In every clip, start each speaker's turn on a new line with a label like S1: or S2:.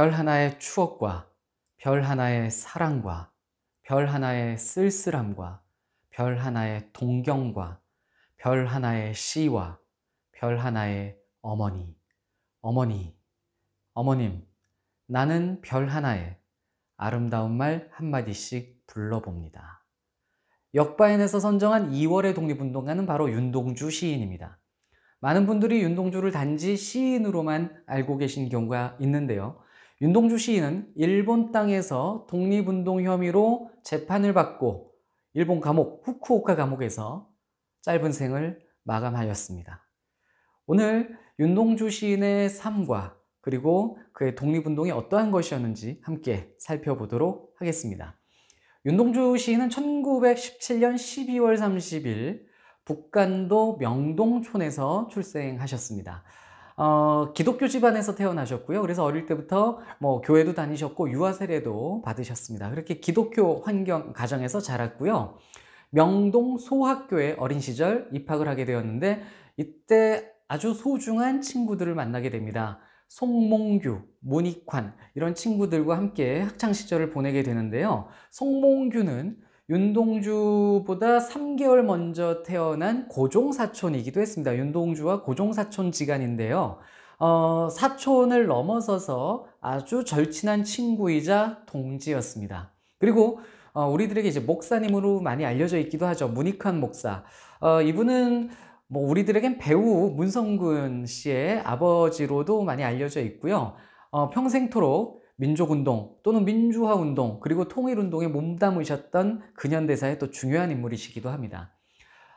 S1: 별 하나의 추억과 별 하나의 사랑과 별 하나의 쓸쓸함과 별 하나의 동경과 별 하나의 시와 별 하나의 어머니, 어머니, 어머님, 나는 별 하나의 아름다운 말 한마디씩 불러봅니다. 역바인에서 선정한 2월의 독립운동가는 바로 윤동주 시인입니다. 많은 분들이 윤동주를 단지 시인으로만 알고 계신 경우가 있는데요. 윤동주 시인은 일본 땅에서 독립운동 혐의로 재판을 받고 일본 감옥 후쿠오카 감옥에서 짧은 생을 마감하였습니다. 오늘 윤동주 시인의 삶과 그리고 그의 독립운동이 어떠한 것이었는지 함께 살펴보도록 하겠습니다. 윤동주 시인은 1917년 12월 30일 북간도 명동촌에서 출생하셨습니다. 어, 기독교 집안에서 태어나셨고요. 그래서 어릴 때부터 뭐 교회도 다니셨고 유아 세례도 받으셨습니다. 그렇게 기독교 환경 가정에서 자랐고요. 명동 소학교에 어린 시절 입학을 하게 되었는데 이때 아주 소중한 친구들을 만나게 됩니다. 송몽규, 문익환 이런 친구들과 함께 학창 시절을 보내게 되는데요. 송몽규는 윤동주보다 3개월 먼저 태어난 고종사촌이기도 했습니다. 윤동주와 고종사촌 지간인데요. 어, 사촌을 넘어서서 아주 절친한 친구이자 동지였습니다. 그리고 어, 우리들에게 이제 목사님으로 많이 알려져 있기도 하죠. 문익환 목사. 어, 이분은 뭐 우리들에겐 배우 문성근 씨의 아버지로도 많이 알려져 있고요. 어, 평생토록 민족운동 또는 민주화운동 그리고 통일운동에 몸담으셨던 근현대사의 또 중요한 인물이시기도 합니다.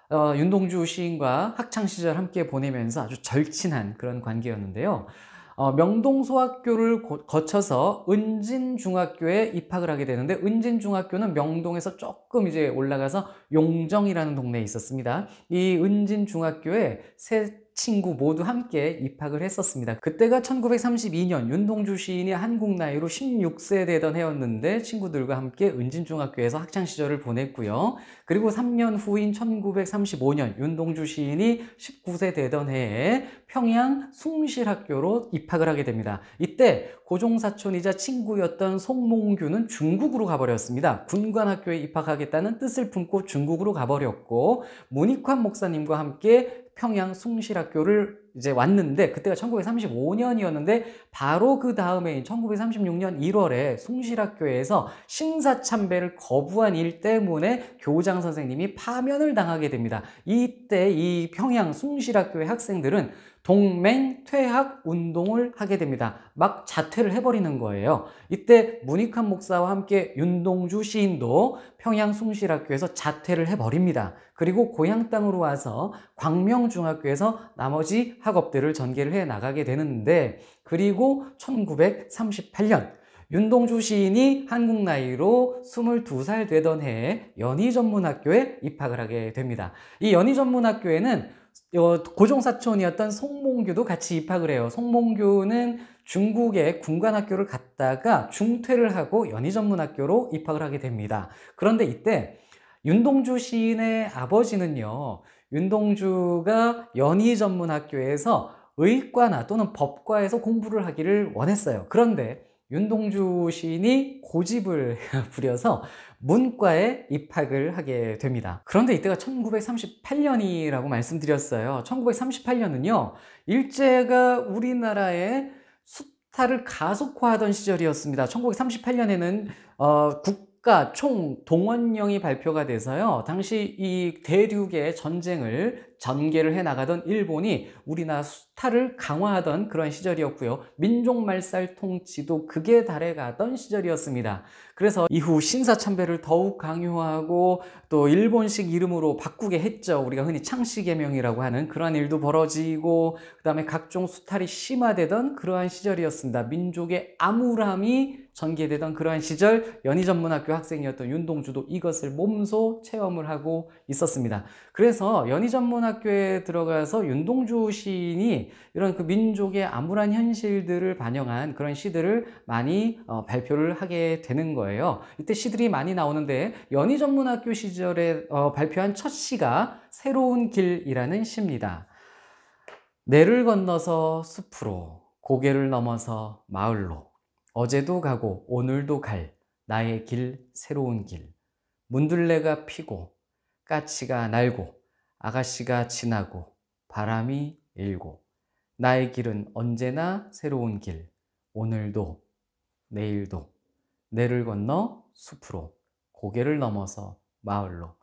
S1: 어, 윤동주 시인과 학창시절 함께 보내면서 아주 절친한 그런 관계였는데요. 어, 명동소학교를 고, 거쳐서 은진중학교에 입학을 하게 되는데 은진중학교는 명동에서 조금 이제 올라가서 용정이라는 동네에 있었습니다. 이 은진중학교에 새 친구 모두 함께 입학을 했었습니다. 그때가 1932년 윤동주 시인이 한국 나이로 16세 되던 해였는데 친구들과 함께 은진중학교에서 학창시절을 보냈고요. 그리고 3년 후인 1935년 윤동주 시인이 19세 되던 해에 평양 숭실학교로 입학을 하게 됩니다. 이때 고종사촌이자 친구였던 송몽규는 중국으로 가버렸습니다. 군관학교에 입학하겠다는 뜻을 품고 중국으로 가버렸고 문익환 목사님과 함께 평양 숭실학교를 이제 왔는데 그때가 1935년이었는데 바로 그 다음해인 1936년 1월에 숭실학교에서 신사 참배를 거부한 일 때문에 교장 선생님이 파면을 당하게 됩니다. 이때 이 평양 숭실학교의 학생들은 동맹 퇴학 운동을 하게 됩니다. 막 자퇴를 해버리는 거예요. 이때 문익환 목사와 함께 윤동주 시인도 평양 숭실학교에서 자퇴를 해버립니다. 그리고 고향 땅으로 와서 광명중학교에서 나머지 학업들을 전개를 해 나가게 되는데 그리고 1938년 윤동주 시인이 한국 나이로 22살 되던 해에 연희전문학교에 입학을 하게 됩니다. 이 연희전문학교에는 어, 고종사촌이었던 송몽규도 같이 입학을 해요. 송몽규는 중국의 군관학교를 갔다가 중퇴를 하고 연희전문학교로 입학을 하게 됩니다. 그런데 이때 윤동주 시인의 아버지는요, 윤동주가 연희 전문 학교에서 의과나 또는 법과에서 공부를 하기를 원했어요. 그런데 윤동주 시인이 고집을 부려서 문과에 입학을 하게 됩니다. 그런데 이때가 1938년이라고 말씀드렸어요. 1938년은요, 일제가 우리나라에 수탈을 가속화하던 시절이었습니다. 1938년에는 어, 국 국가 그러니까 총 동원령이 발표가 돼서요. 당시 이 대륙의 전쟁을 전개를 해 나가던 일본이 우리나라 수탈을 강화하던 그런 시절이었고요. 민족 말살 통치도 극에 달해가던 시절이었습니다. 그래서 이후 신사참배를 더욱 강요하고 또 일본식 이름으로 바꾸게 했죠. 우리가 흔히 창씨개명이라고 하는 그런 일도 벌어지고 그다음에 각종 수탈이 심화되던 그러한 시절이었습니다. 민족의 암울함이 전개되던 그러한 시절 연희전문학교 학생이었던 윤동주도 이것을 몸소 체험을 하고 있었습니다. 그래서 연희전문학교에 들어가서 윤동주 시인이 이런 그 민족의 암울한 현실들을 반영한 그런 시들을 많이 어, 발표를 하게 되는 거예요. 이때 시들이 많이 나오는데 연희전문학교 시절에 어, 발표한 첫 시가 새로운 길이라는 시입니다. 내를 건너서 숲으로 고개를 넘어서 마을로 어제도 가고 오늘도 갈 나의 길, 새로운 길. 문둘레가 피고 까치가 날고 아가씨가 지나고 바람이 일고 나의 길은 언제나 새로운 길. 오늘도 내일도 내를 건너 숲으로 고개를 넘어서 마을로.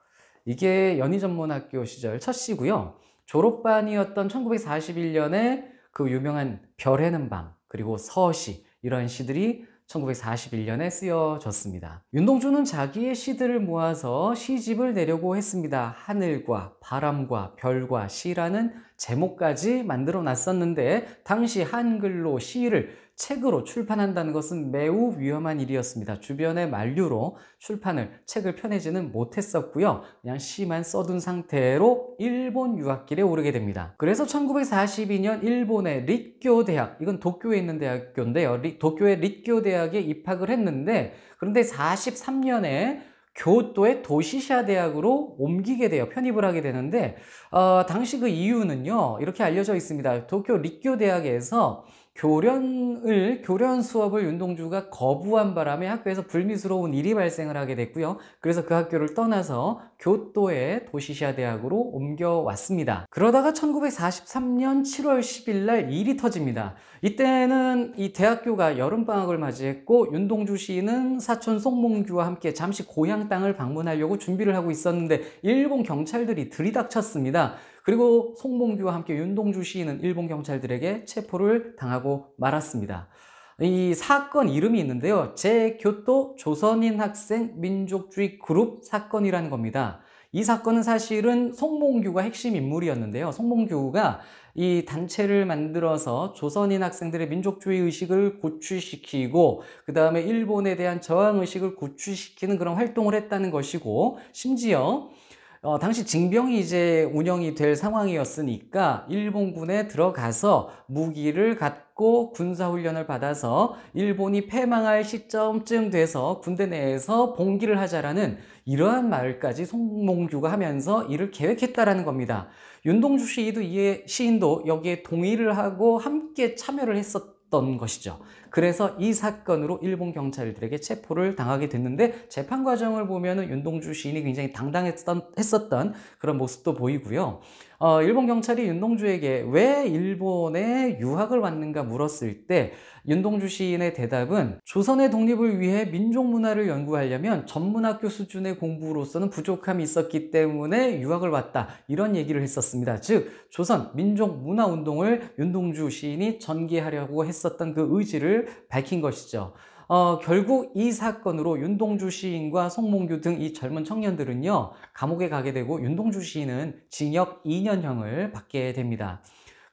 S1: 이게 연희전문학교 시절 첫 시고요. 졸업반이었던 1941년에 그 유명한 별에는 밤 그리고 서시 이러한 시들이 1941년에 쓰여졌습니다. 윤동주는 자기의 시들을 모아서 시집을 내려고 했습니다. 하늘과 바람과 별과 시라는 제목까지 만들어 놨었는데 당시 한글로 시를 책으로 출판한다는 것은 매우 위험한 일이었습니다. 주변의 만류로 출판을, 책을 펴내지는 못했었고요. 그냥 시만 써둔 상태로 일본 유학길에 오르게 됩니다. 그래서 1942년 일본의 리쿄 대학, 이건 도쿄에 있는 대학교인데요. 리, 도쿄의 리쿄 대학에 입학을 했는데 그런데 43년에 교토의 도시샤 대학으로 옮기게 되어 편입을 하게 되는데 어, 당시 그 이유는요 이렇게 알려져 있습니다 도쿄 리쿄 대학에서 교련을 교련 수업을 윤동주가 거부한 바람에 학교에서 불미스러운 일이 발생을 하게 됐고요. 그래서 그 학교를 떠나서 교토의 도시시아 대학으로 옮겨왔습니다. 그러다가 1943년 7월 10일 날 일이 터집니다. 이때는 이 대학교가 여름방학을 맞이했고 윤동주 씨는 사촌 송몽규와 함께 잠시 고향 땅을 방문하려고 준비를 하고 있었는데 일본 경찰들이 들이닥쳤습니다. 그리고 송봉규와 함께 윤동주 시인은 일본 경찰들에게 체포를 당하고 말았습니다. 이 사건 이름이 있는데요. 제교토 조선인 학생 민족주의 그룹 사건이라는 겁니다. 이 사건은 사실은 송몽규가 핵심 인물이었는데요. 송몽규가 이 단체를 만들어서 조선인 학생들의 민족주의 의식을 고취시키고 그 다음에 일본에 대한 저항 의식을 고취시키는 그런 활동을 했다는 것이고 심지어 어, 당시 징병이 이제 운영이 될 상황이었으니까 일본군에 들어가서 무기를 갖고 군사훈련을 받아서 일본이 패망할 시점쯤 돼서 군대 내에서 봉기를 하자라는 이러한 말까지 송몽규가 하면서 이를 계획했다라는 겁니다. 윤동주 시인도 이에 시인도 여기에 동의를 하고 함께 참여를 했었던 것이죠. 그래서 이 사건으로 일본 경찰들에게 체포를 당하게 됐는데 재판 과정을 보면 윤동주 시인이 굉장히 당당했던 했었던 그런 모습도 보이고요. 어, 일본 경찰이 윤동주에게 왜 일본에 유학을 왔는가 물었을 때 윤동주 시인의 대답은 조선의 독립을 위해 민족 문화를 연구하려면 전문학교 수준의 공부로서는 부족함이 있었기 때문에 유학을 왔다 이런 얘기를 했었습니다. 즉 조선 민족 문화 운동을 윤동주 시인이 전개하려고 했었던 그 의지를 사실을 밝힌 것이죠. 어, 결국 이 사건으로 윤동주 시인과 송몽규 등 이 젊은 청년들은요, 감옥에 가게 되고 윤동주 시인은 징역 2년형을 받게 됩니다.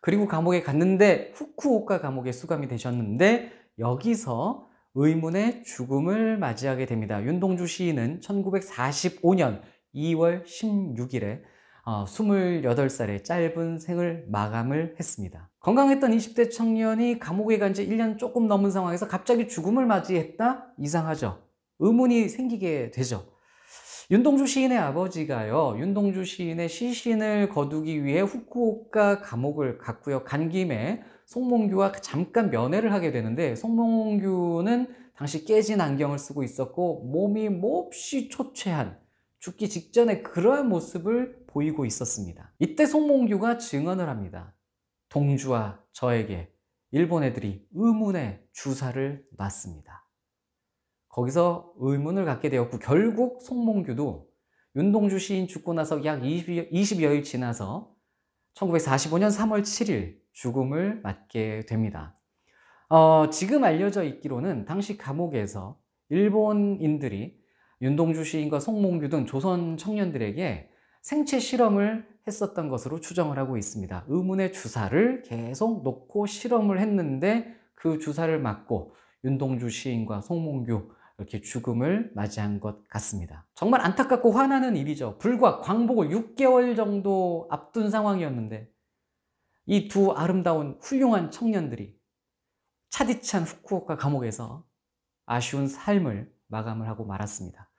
S1: 그리고 감옥에 갔는데 후쿠오카 감옥에 수감이 되셨는데 여기서 의문의 죽음을 맞이하게 됩니다. 윤동주 시인은 1945년 2월 16일에 28살의 어, 짧은 생을 마감을 했습니다. 건강했던 20대 청년이 감옥에 간 지 1년 조금 넘은 상황에서 갑자기 죽음을 맞이했다? 이상하죠. 의문이 생기게 되죠. 윤동주 시인의 아버지가요, 윤동주 시인의 시신을 거두기 위해 후쿠오카 감옥을 갔고요. 간 김에 송몽규와 잠깐 면회를 하게 되는데, 송몽규는 당시 깨진 안경을 쓰고 있었고, 몸이 몹시 초췌한, 죽기 직전에 그러한 모습을 보이고 있었습니다. 이때 송몽규가 증언을 합니다. 동주와 저에게 일본 애들이 의문의 주사를 맞습니다. 거기서 의문을 갖게 되었고 결국 송몽규도 윤동주 시인 죽고 나서 약 20, 20여일 지나서 1945년 3월 7일 죽음을 맞게 됩니다. 어, 지금 알려져 있기로는 당시 감옥에서 일본인들이 윤동주 시인과 송몽규 등 조선 청년들에게 생체 실험을 했었던 것으로 추정을 하고 있습니다. 의문의 주사를 계속 놓고 실험을 했는데 그 주사를 맞고 윤동주 시인과 송몽규 이렇게 죽음을 맞이한 것 같습니다. 정말 안타깝고 화나는 일이죠. 불과 광복을 6개월 정도 앞둔 상황이었는데 이 두 아름다운 훌륭한 청년들이 차디찬 후쿠오카 감옥에서 아쉬운 삶을 마감을 하고 말았습니다.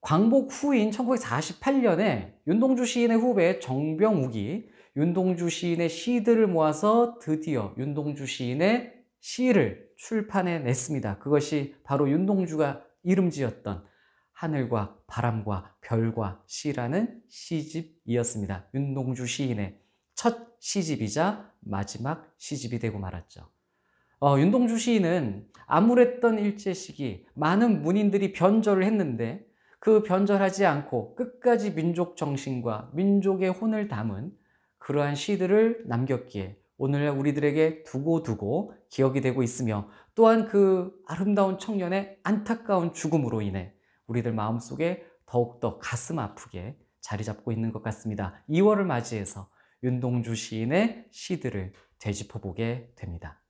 S1: 광복 후인 1948년에 윤동주 시인의 후배 정병욱이 윤동주 시인의 시들을 모아서 드디어 윤동주 시인의 시를 출판해 냈습니다. 그것이 바로 윤동주가 이름 지었던 하늘과 바람과 별과 시라는 시집이었습니다. 윤동주 시인의 첫 시집이자 마지막 시집이 되고 말았죠. 어, 윤동주 시인은 암울했던 일제 시기 많은 문인들이 변절을 했는데 그 변절하지 않고 끝까지 민족 정신과 민족의 혼을 담은 그러한 시들을 남겼기에 오늘 우리들에게 두고두고 기억이 되고 있으며 또한 그 아름다운 청년의 안타까운 죽음으로 인해 우리들 마음속에 더욱더 가슴 아프게 자리 잡고 있는 것 같습니다. 2월을 맞이해서 윤동주 시인의 시들을 되짚어보게 됩니다.